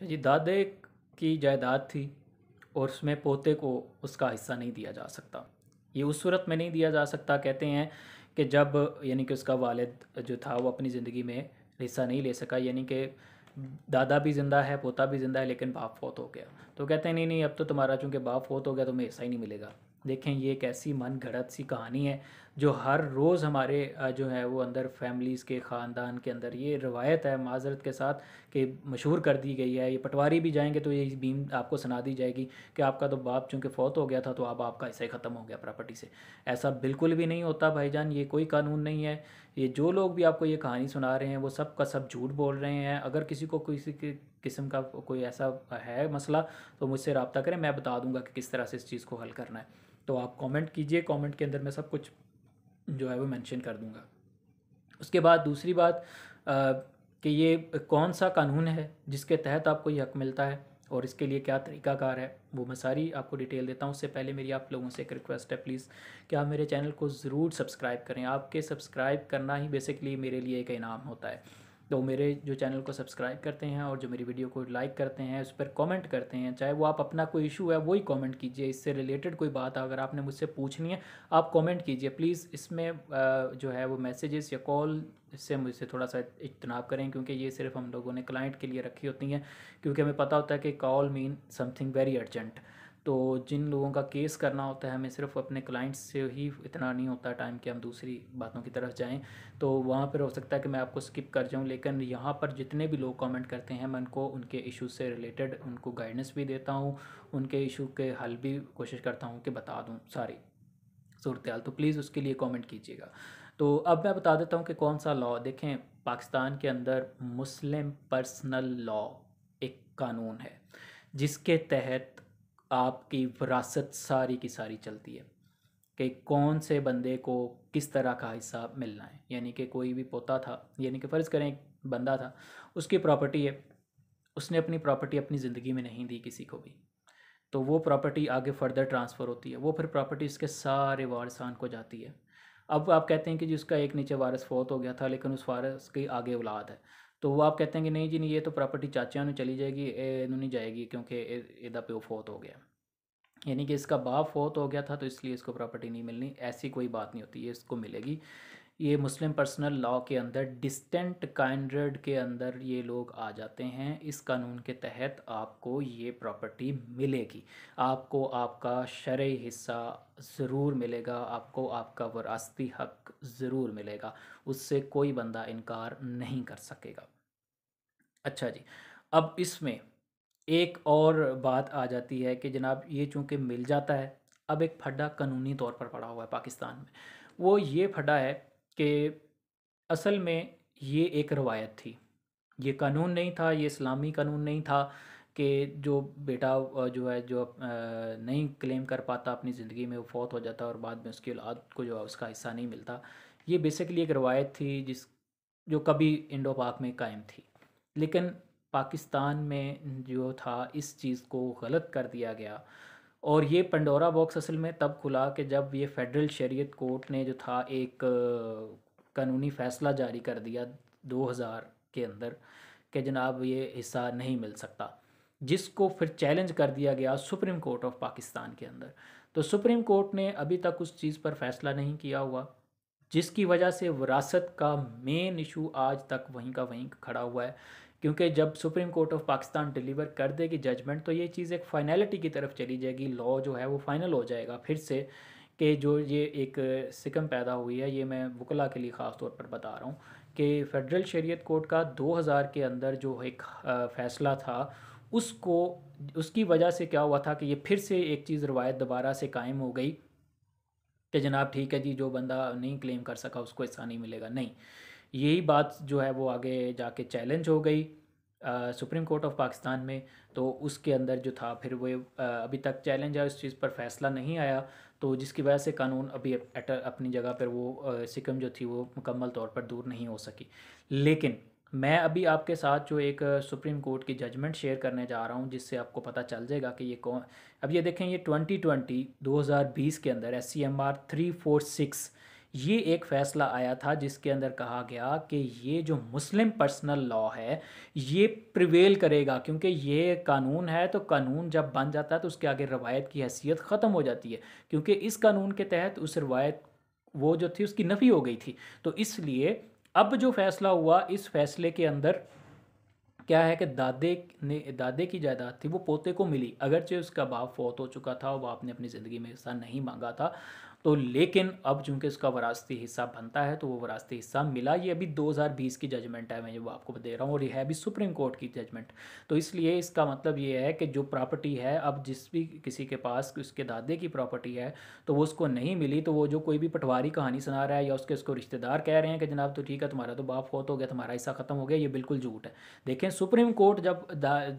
अच्छा जी दादे की जायदाद थी और उसमें पोते को उसका हिस्सा नहीं दिया जा सकता ये उस सूरत में नहीं दिया जा सकता कहते हैं कि जब यानी कि उसका वालिद जो था वो अपनी ज़िंदगी में हिस्सा नहीं ले सका यानी कि दादा भी ज़िंदा है पोता भी ज़िंदा है लेकिन बाप फौत हो गया तो कहते हैं नहीं नहीं अब तो तुम्हारा चूँकि बाप फौत हो गया तुम्हें हिस्सा ही नहीं मिलेगा देखें ये एक ऐसी मन घड़त सी कहानी है जो हर रोज़ हमारे जो है वो अंदर फैमिलीज़ के ख़ानदान के अंदर ये रवायत है माजरत के साथ कि मशहूर कर दी गई है ये पटवारी भी जाएंगे तो ये बीम आपको सुना दी जाएगी कि आपका तो बाप चूँकि फ़ौत हो गया था तो अब आपका ही ख़त्म हो गया प्रॉपर्टी से ऐसा बिल्कुल भी नहीं होता भाईजान ये कोई कानून नहीं है ये जो लोग भी आपको ये कहानी सुना रहे हैं वो सब का सब झूठ बोल रहे हैं अगर किसी को किसी के किस्म का कोई ऐसा है मसला तो मुझसे रबता करें मैं बता दूंगा कि किस तरह से इस चीज़ को हल करना है तो आप कमेंट कीजिए कमेंट के अंदर मैं सब कुछ जो है वो मेंशन कर दूंगा उसके बाद दूसरी बात कि ये कौन सा कानून है जिसके तहत आपको ये हक मिलता है और इसके लिए क्या तरीकाकार है वो मैं सारी आपको डिटेल देता हूँ उससे पहले मेरी आप लोगों से एक रिक्वेस्ट है प्लीज़ कि आप मेरे चैनल को ज़रूर सब्सक्राइब करें आपके सब्सक्राइब करना ही बेसिकली मेरे लिए एक इनाम होता है तो मेरे जो चैनल को सब्सक्राइब करते हैं और जो मेरी वीडियो को लाइक करते हैं उस पर कमेंट करते हैं चाहे वो आप अपना कोई इशू है वही कमेंट कीजिए इससे रिलेटेड कोई बात अगर आपने मुझसे पूछनी है आप कमेंट कीजिए प्लीज़ इसमें जो है वो मैसेजेस या कॉल इससे मुझसे थोड़ा सा इजतनाब करें क्योंकि ये सिर्फ हम लोगों ने क्लाइंट के लिए रखी होती हैं क्योंकि हमें पता होता है कि call mean something very urgent तो जिन लोगों का केस करना होता है हमें सिर्फ अपने क्लाइंट्स से ही इतना नहीं होता टाइम कि हम दूसरी बातों की तरफ जाएं तो वहाँ पर हो सकता है कि मैं आपको स्किप कर जाऊँ लेकिन यहाँ पर जितने भी लोग कमेंट करते हैं मैं उनको उनके इशू से रिलेटेड उनको गाइडेंस भी देता हूँ उनके इशू के हल भी कोशिश करता हूँ कि बता दूँ सारी सूरत तो प्लीज़ उसके लिए कॉमेंट कीजिएगा तो अब मैं बता देता हूँ कि कौन सा लॉ देखें पाकिस्तान के अंदर मुस्लिम पर्सनल लॉ एक कानून है जिसके तहत आपकी विरासत सारी की सारी चलती है कि कौन से बंदे को किस तरह का हिस्सा मिलना है यानी कि कोई भी पोता था यानी कि फ़र्ज़ करें बंदा था उसकी प्रॉपर्टी है उसने अपनी प्रॉपर्टी अपनी ज़िंदगी में नहीं दी किसी को भी तो वो प्रॉपर्टी आगे फर्दर ट्रांसफ़र होती है वो फिर प्रॉपर्टी उसके सारे वारसान को जाती है अब आप कहते हैं कि जी उसका एक नीचे वारस फौत हो गया था लेकिन उस वारस की आगे औलाद है तो वो आप कहते हैं कि नहीं जी नहीं ये तो प्रॉपर्टी ਚਾਚਿਆਂ नु चली जाएगी नहीं जाएगी क्योंकि ਕਿਉਂਕਿ ਇਹਦਾ ਪਿਓ फोत हो गया यानी कि इसका बाप फौत हो गया था तो इसलिए इसको प्रॉपर्टी नहीं मिलनी ऐसी कोई बात नहीं होती ये इसको मिलेगी ये मुस्लिम पर्सनल लॉ के अंदर डिस्टेंट काइंड्रेड के अंदर ये लोग आ जाते हैं इस कानून के तहत आपको ये प्रॉपर्टी मिलेगी आपको आपका शर्य हिस्सा ज़रूर मिलेगा आपको आपका वरासती हक ज़रूर मिलेगा उससे कोई बंदा इनकार नहीं कर सकेगा अच्छा जी अब इसमें एक और बात आ जाती है कि जनाब ये चूँकि मिल जाता है अब एक फड्डा कानूनी तौर पर पड़ा हुआ है पाकिस्तान में वो ये फड्डा है कि असल में ये एक रवायत थी ये कानून नहीं था ये इस्लामी कानून नहीं था कि जो बेटा जो है जो नहीं क्लेम कर पाता अपनी ज़िंदगी में वो फौत हो जाता और बाद में उसकी औलाद को जो है उसका हिस्सा नहीं मिलता ये बेसिकली एक रवायत थी जिस जो कभी इंडो पाक में कायम थी लेकिन पाकिस्तान में जो था इस चीज़ को गलत कर दिया गया और ये पंडोरा बॉक्स असल में तब खुला कि जब ये फेडरल शरीयत कोर्ट ने जो था एक कानूनी फ़ैसला जारी कर दिया 2000 के अंदर कि जनाब ये हिस्सा नहीं मिल सकता जिसको फिर चैलेंज कर दिया गया सुप्रीम कोर्ट ऑफ पाकिस्तान के अंदर तो सुप्रीम कोर्ट ने अभी तक उस चीज़ पर फैसला नहीं किया हुआ जिसकी वजह से विरासत का मेन इशू आज तक वहीं का वहीं खड़ा हुआ है क्योंकि जब Supreme Court of Pakistan deliver कर देगी जजमेंट तो ये चीज़ एक फाइनलिटी की तरफ चली जाएगी लॉ जो है वो फाइनल हो जाएगा फिर से कि जो ये एक सिकम पैदा हुई है ये मैं वकला के लिए ख़ास तौर पर बता रहा हूँ कि फेडरल शरीयत कोर्ट का 2000 के अंदर जो एक फ़ैसला था उसको उसकी वजह से क्या हुआ था कि ये फिर से एक चीज़ रवायत दोबारा से कायम हो गई कि जनाब ठीक है जी जो बंदा नहीं क्लेम कर सका उसको ऐसा नहीं मिलेगा नहीं यही बात जो है वो आगे जाके चैलेंज हो गई सुप्रीम कोर्ट ऑफ पाकिस्तान में तो उसके अंदर जो था फिर वो अभी तक चैलेंज है उस चीज़ पर फैसला नहीं आया तो जिसकी वजह से कानून अभी एट अपनी जगह पर वो सिकम जो थी वो मुकम्मल तौर पर दूर नहीं हो सकी लेकिन मैं अभी आपके साथ जो एक सुप्रीम कोर्ट की जजमेंट शेयर करने जा रहा हूँ जिससे आपको पता चल जाएगा कि ये कौन अब ये देखें ये 2020 2020 के अंदर S C M R three four six ये एक फ़ैसला आया था जिसके अंदर कहा गया कि ये जो मुस्लिम पर्सनल लॉ है ये प्रिवेल करेगा क्योंकि ये कानून है तो कानून जब बन जाता है तो उसके आगे रवायत की हैसियत ख़त्म हो जाती है क्योंकि इस कानून के तहत उस रवायत वो जो थी उसकी नफ़ी हो गई थी तो इसलिए अब जो फ़ैसला हुआ इस फैसले के अंदर क्या है कि दादे ने दादे की जायदाद थी वो पोते को मिली अगरचे उसका बाप फौत हो चुका था और बाप ने अपनी ज़िंदगी में हिस्सा नहीं मांगा था तो लेकिन अब चूंकि उसका वरासती हिस्सा बनता है तो वो वरासती हिस्सा मिला ये अभी 2020 की जजमेंट है मैं जो आपको दे रहा हूँ और ये है अभी सुप्रीम कोर्ट की जजमेंट तो इसलिए इसका मतलब ये है कि जो प्रॉपर्टी है अब जिस भी किसी के पास उसके दादे की प्रॉपर्टी है तो वो उसको नहीं मिली तो वो जो कोई भी पटवारी कहानी सुना रहा है या उसके उसको रिश्तेदार कह रहे हैं कि जनाब तो ठीक है तुम्हारा तो बाप फोत हो गया तुम्हारा हिस्सा ख़त्म हो गया ये बिल्कुल झूठ है देखें सुप्रीम कोर्ट जब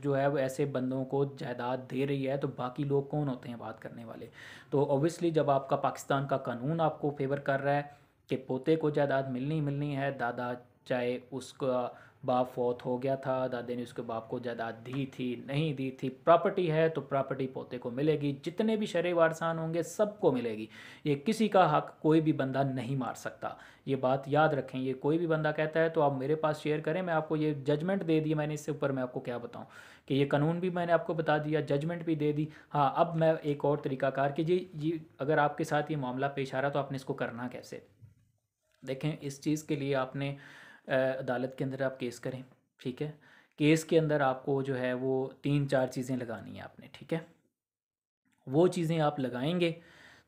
जो है वो ऐसे बंदों को जायदाद दे रही है तो बाकी लोग कौन होते हैं बात करने वाले तो ऑब्वियसली जब आपका पाकिस्तान पाकिस्तान का कानून आपको फेवर कर रहा है कि पोते को जायदाद मिलनी मिलनी है दादा चाहे उसका बाप फौत हो गया था दादे ने उसके बाप को जायदाद दी थी नहीं दी थी प्रॉपर्टी है तो प्रॉपर्टी पोते को मिलेगी जितने भी शरे वारसान होंगे सबको मिलेगी ये किसी का हक कोई भी बंदा नहीं मार सकता ये बात याद रखें ये कोई भी बंदा कहता है तो आप मेरे पास शेयर करें मैं आपको ये जजमेंट दे दी मैंने इससे ऊपर मैं आपको क्या बताऊँ कि ये कानून भी मैंने आपको बता दिया जजमेंट भी दे दी हाँ अब मैं एक और तरीकाकार कि जी जी अगर आपके साथ ये मामला पेश आ रहा तो आपने इसको करना कैसे देखें इस चीज़ के लिए आपने अदालत के अंदर आप केस करें ठीक है केस के अंदर आपको जो है वो तीन चार चीज़ें लगानी है आपने ठीक है वो चीज़ें आप लगाएंगे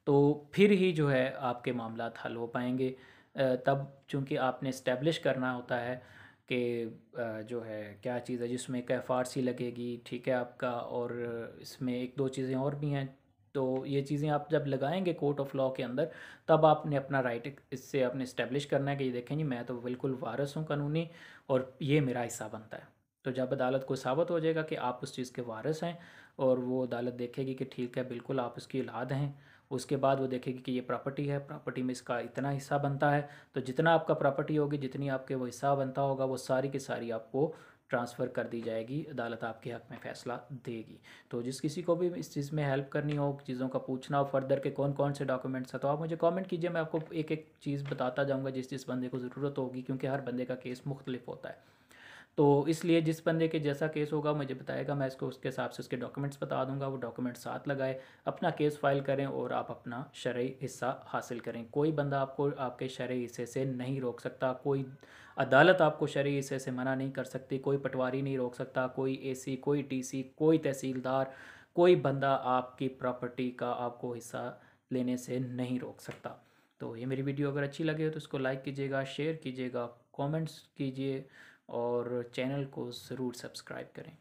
तो फिर ही जो है आपके मामला हल हो पाएंगे तब चूँकि आपने इस्टेब्लिश करना होता है कि जो है क्या चीज़ है जिसमें कैफारसी लगेगी ठीक है आपका और इसमें एक दो चीज़ें और भी हैं तो ये चीज़ें आप जब लगाएंगे कोर्ट ऑफ लॉ के अंदर तब आपने अपना राइट इससे आपने इस्टेब्लिश करना है कि ये देखें जी मैं तो बिल्कुल वारस हूँ कानूनी और ये मेरा हिस्सा बनता है तो जब अदालत को साबित हो जाएगा कि आप उस चीज़ के वारस हैं और वो अदालत देखेगी कि ठीक है बिल्कुल आप उसकी औलाद हैं उसके बाद वो देखेगी कि ये प्रॉपर्टी है प्रॉपर्टी में इसका इतना हिस्सा बनता है तो जितना आपका प्रॉपर्टी होगी जितनी आपके वो हिस्सा बनता होगा वो सारी की सारी आपको ट्रांसफ़र कर दी जाएगी अदालत आपके हक़ में फ़ैसला देगी तो जिस किसी को भी इस चीज़ में हेल्प करनी हो चीज़ों का पूछना हो फर्दर के कौन कौन से डॉक्यूमेंट्स हैं तो आप मुझे कमेंट कीजिए मैं आपको एक एक चीज़ बताता जाऊँगा जिस जिस बंदे को ज़रूरत होगी क्योंकि हर बंदे का केस मुख्तलिफ होता है तो इसलिए जिस बंदे के जैसा केस होगा मुझे बताएगा मैं इसको उसके हिसाब से उसके डॉक्यूमेंट्स बता दूंगा वो डॉक्यूमेंट साथ लगाए अपना केस फाइल करें और आप अपना शरय हिस्सा हासिल करें कोई बंदा आपको आपके शरय हिस्से से नहीं रोक सकता कोई अदालत आपको शरय हिस्से से मना नहीं कर सकती कोई पटवारी नहीं रोक सकता कोई ए कोई टीसी कोई तहसीलदार कोई बंदा आपकी प्रॉपर्टी का आपको हिस्सा लेने से नहीं रोक सकता तो ये मेरी वीडियो अगर अच्छी लगे तो उसको लाइक कीजिएगा शेयर कीजिएगा कमेंट्स कीजिए और चैनल को ज़रूर सब्सक्राइब करें